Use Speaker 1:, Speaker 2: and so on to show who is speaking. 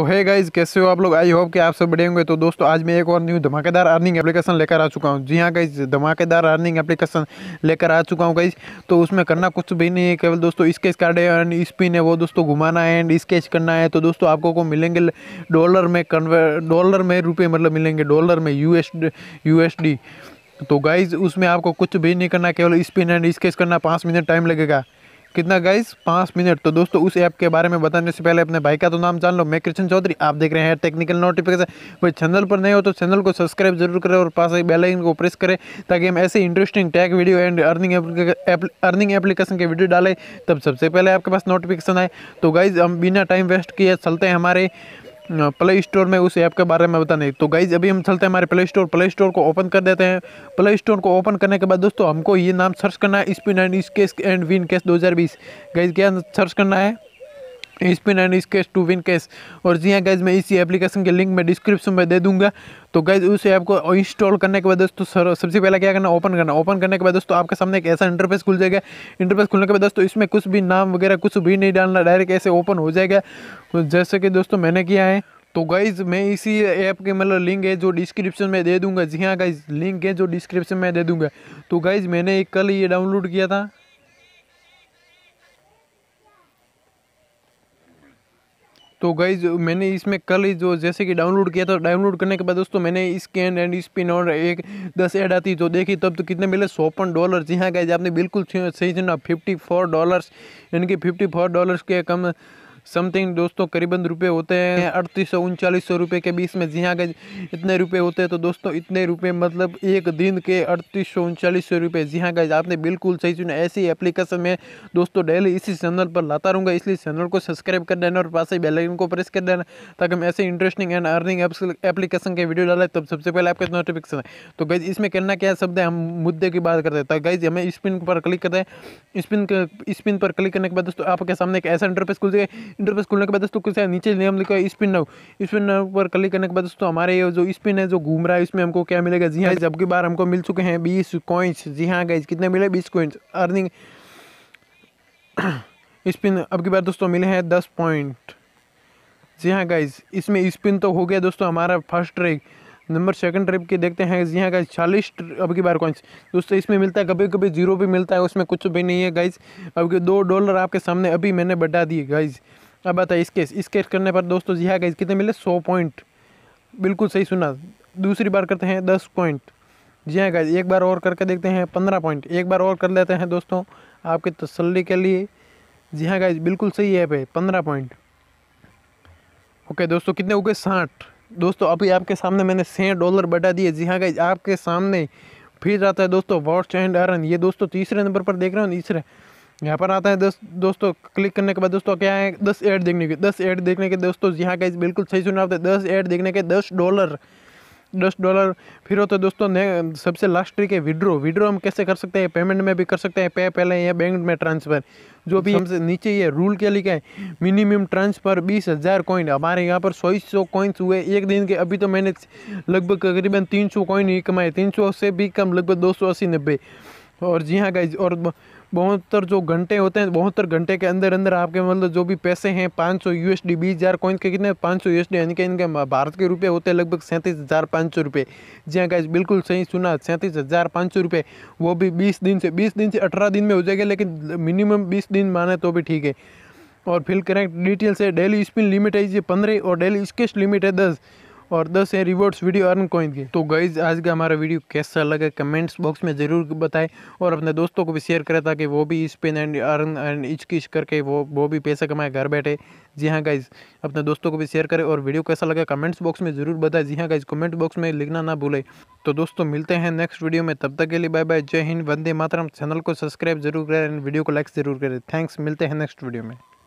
Speaker 1: तो है गाइज कैसे हो आप लोग आई होप कि आप सब बढ़े होंगे तो दोस्तों आज मैं एक और न्यू धमाकेदार अर्निंग एप्लीकेशन लेकर आ चुका हूँ जी हाँ गाइज धमाकेदार अर्निंग एप्लीकेशन लेकर आ चुका हूँ गाइज तो उसमें करना कुछ भी नहीं है केवल दोस्तों स्केच कार्ड है एंड स्पिन है वो दोस्तों घुमाना है एंड स्केच करना है तो दोस्तों आपको को मिलेंगे डॉलर में कन्वर्ट डॉलर में रुपये मतलब मिलेंगे डॉलर में यू एस तो गाइज उसमें आपको कुछ भी नहीं करना केवल स्पिन एंड स्केच करना पाँच मिनट टाइम लगेगा कितना गाइस पाँच मिनट तो दोस्तों उस ऐप के बारे में बताने से पहले अपने भाई का तो नाम जान लो मैं कृष्ण चौधरी आप देख रहे हैं टेक्निकल नोटिफिकेशन भाई चैनल पर नहीं हो तो चैनल को सब्सक्राइब जरूर करें और पास आई आइकन को प्रेस करें ताकि हम ऐसे interesting tag video and earning earning application के वीडियो डालें तब सबसे पहले आपके पास नोटिफिकेशन आए तो गाइज हम बिना टाइम वेस्ट किए चलते हैं हमारे प्ले स्टोर में उस ऐप के बारे में बताने तो गाइज अभी हम चलते हैं हमारे प्ले स्टोर प्ले स्टोर को ओपन कर देते हैं प्ले स्टोर को ओपन करने के बाद दोस्तों हमको ये नाम सर्च करना है spin and case and win case 2020 guys क्या सर्च करना है spin and is cash to win cash और जी हाँ गैज़ मैं इसी एप्लीकेशन के लिंक मैं डिस्क्रिप्शन में दे दूंगा तो गैज़ उस ऐप को इंस्टॉल करने के बाद दोस्तों सर सबसे पहले क्या करना ओपन करना ओपन करने के बाद दोस्तों आपके सामने एक ऐसा इंटरफेस खुल जाएगा इंटरफेस खुलने के बाद दोस्तों इसमें कुछ भी नाम वगैरह कुछ भी नहीं डालना डायरेक्ट ऐसे ओपन हो जाएगा तो जैसे कि दोस्तों मैंने किया है तो गाइज़ मैं इसी ऐप के मतलब लिंक है जो डिस्क्रिप्शन में दे दूंगा जी हाँ गाइज़ लिंक है जो डिस्क्रिप्शन में दे दूंगा तो गाइज़ मैंने कल ये डाउनलोड किया था तो गई मैंने इसमें कल ही जो जैसे कि डाउनलोड किया था डाउनलोड करने के बाद दोस्तों मैंने स्कैन एंड स्पिन और एक दस एड आती जो देखी तब तो कितने मिले सौपन डॉलर जी हाँ गाइज आपने बिल्कुल सही सुना फिफ्टी फोर डॉलर्स यानी कि फिफ्टी फोर डॉलर्स के कम समथिंग दोस्तों करीबन रुपये होते हैं अड़तीस सौ उनचालीस सौ रुपये के बीच में जी हाँ इतने रुपये होते हैं तो दोस्तों इतने रुपये मतलब एक दिन के अड़तीस सौ उनचालीस सौ रुपये जी हाँ गज आपने बिल्कुल सही चुना ऐसी एप्लीकेशन में दोस्तों डेली इसी चैनल पर लाता रहूँगा इसलिए चैनल को सब्सक्राइब कर देना और पास ही बेलाइन को प्रेस कर देना ताकि हम ऐसे इंटरेस्टिंग एंड अर्निंग एप्लीकेशन के वीडियो डालें तब सबसे पहले आपके तो नोटिफिकेशन है तो गज इसमें करना क्या शब्द है हम मुद्दे की बात करते हैं तो गाइज हमें स्पिन पर क्लिक करते हैं स्पिन स्पिन पर क्लिक करने के बाद दोस्तों आपके सामने एक ऐसा इंटरफेस खुल जाएगा इंटरफेस खुलने के बाद दोस्तों कुछ नीचे हम लिखा है स्पिन नाउ स्पिन नाउ पर क्लिक करने के बाद दोस्तों हमारे ये जो स्पिन है जो घूम रहा है इसमें हमको क्या मिलेगा जी हाँ जबकि बार हमको मिल चुके हैं बीस कॉइन्स जी हाँ गाइज कितने मिले बीस कॉइन्स अर्निंग स्पिन अब की बार दोस्तों मिले हैं दस पॉइंट जी हाँ गाइज इसमें स्पिन तो हो गया दोस्तों हमारा first trick number second trip के देखते हैं जी हाँ गाइज चालीस अब की बार कॉइंस दोस्तों इसमें मिलता है कभी कभी जीरो भी मिलता है उसमें कुछ भी नहीं है गाइज अब के दो डॉलर आपके सामने अभी मैंने बढ़ा दिए गाइज़ अब आता है स्केच स्केच करने पर दोस्तों जी गाइज हाँ कितने मिले सौ पॉइंट बिल्कुल सही सुना दूसरी बार करते हैं दस पॉइंट जी हाँ गाइज एक बार और करके देखते हैं पंद्रह पॉइंट एक बार और कर लेते हैं दोस्तों आपकी तसल्ली के लिए जी हाँ गाइज बिल्कुल सही ऐप है पंद्रह पॉइंट ओके दोस्तों कितने हो गए साठ दोस्तों अभी आपके सामने मैंने सै डॉलर बटा दिए जी हाँ गाइज आपके सामने फिर आता है दोस्तों वॉट्स एंड अरन ये दोस्तों तीसरे नंबर पर देख रहे हो तीसरे यहाँ पर आता है दस दोस्तों क्लिक करने के बाद दोस्तों क्या है दस एड देखने के दस एड देखने के दोस्तों यहाँ का बिल्कुल सही सुना होता है दस एड देखने के दस डॉलर दस डॉलर फिर होते दोस्तों ने सबसे लास्ट ट्रिक है विड्रो विड्रो हम कैसे कर सकते हैं पेमेंट में भी कर सकते हैं पे पहले या बैंक में ट्रांसफ़र जो भी हमसे नीचे ये रूल क्या लिखा है मिनिमम ट्रांसफ़र बीस हज़ार कॉइन हमारे यहाँ पर सौ सौ कॉइन्स हुए एक दिन के अभी तो मैंने लगभग करीबन तीन सौ कॉइन ही कमाए तीन सौ से भी कम लगभग दो सौ अस्सी नब्बे और जी हाँ गाइज और बहत्तर जो घंटे होते हैं बहत्तर घंटे के अंदर अंदर आपके मतलब जो भी पैसे हैं पाँच सौ यू एस डी बीस हज़ार कॉइन के कितने पाँच सौ यू एस डी यानी कि इनके भारत के रुपये होते हैं लगभग सैंतीस हज़ार पाँच सौ रुपये जी हाँ गाइज बिल्कुल सही सुना सैंतीस हज़ार पाँच सौ रुपये वो भी बीस दिन से बीस दिन से अठारह दिन में हो जाएगा लेकिन मिनिमम बीस दिन माने तो भी ठीक है और फिल करेक्ट डिटेल्स है डेली स्पिन लिमिट है जी पंद्रह और डेली स्केच लिमिट है दस और दस है रिवॉर्ड्स वीडियो अर्न कॉइन के तो गाइज आज का हमारा वीडियो कैसा लगा कमेंट्स बॉक्स में ज़रूर बताएं और अपने दोस्तों को भी शेयर करें ताकि वो भी इस पेन एंड अर्न एंड इचकिच करके वो वो भी पैसा कमाए घर बैठे जी हाँ गाइज अपने दोस्तों को भी शेयर करें और वीडियो कैसा लगा कमेंट्स बॉक्स में ज़रूर बताएं जी हाँ गाइज कमेंट बॉक्स में लिखना ना भूलें तो दोस्तों मिलते हैं नेक्स्ट वीडियो में तब तक के लिए बाय बाय जय हिंद वंदे मातरम चैनल को सब्सक्राइब जरूर करें एंड वीडियो को लाइक ज़रूर करें थैंक्स मिलते हैं नेक्स्ट वीडियो में